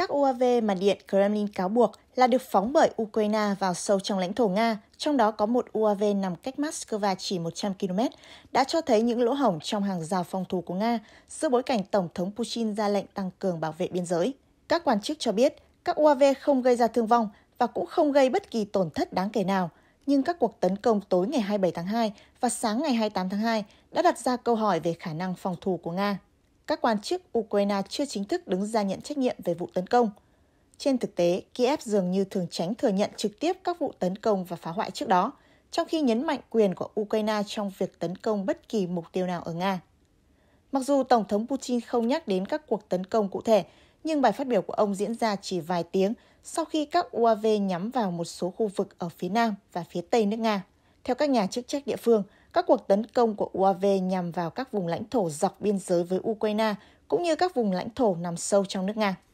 các UAV mà Điện Kremlin cáo buộc là được phóng bởi Ukraine vào sâu trong lãnh thổ Nga, trong đó có một UAV nằm cách Moscow chỉ 100 km, đã cho thấy những lỗ hổng trong hàng rào phòng thủ của Nga giữa bối cảnh Tổng thống Putin ra lệnh tăng cường bảo vệ biên giới. Các quan chức cho biết, các UAV không gây ra thương vong và cũng không gây bất kỳ tổn thất đáng kể nào, nhưng các cuộc tấn công tối ngày 27 tháng 2 và sáng ngày 28 tháng 2 đã đặt ra câu hỏi về khả năng phòng thủ của Nga các quan chức Ukraine chưa chính thức đứng ra nhận trách nhiệm về vụ tấn công. Trên thực tế, Kiev dường như thường tránh thừa nhận trực tiếp các vụ tấn công và phá hoại trước đó, trong khi nhấn mạnh quyền của Ukraine trong việc tấn công bất kỳ mục tiêu nào ở Nga. Mặc dù Tổng thống Putin không nhắc đến các cuộc tấn công cụ thể, nhưng bài phát biểu của ông diễn ra chỉ vài tiếng sau khi các UAV nhắm vào một số khu vực ở phía nam và phía tây nước Nga. Theo các nhà chức trách địa phương, các cuộc tấn công của UAV nhằm vào các vùng lãnh thổ dọc biên giới với Ukraine cũng như các vùng lãnh thổ nằm sâu trong nước Nga.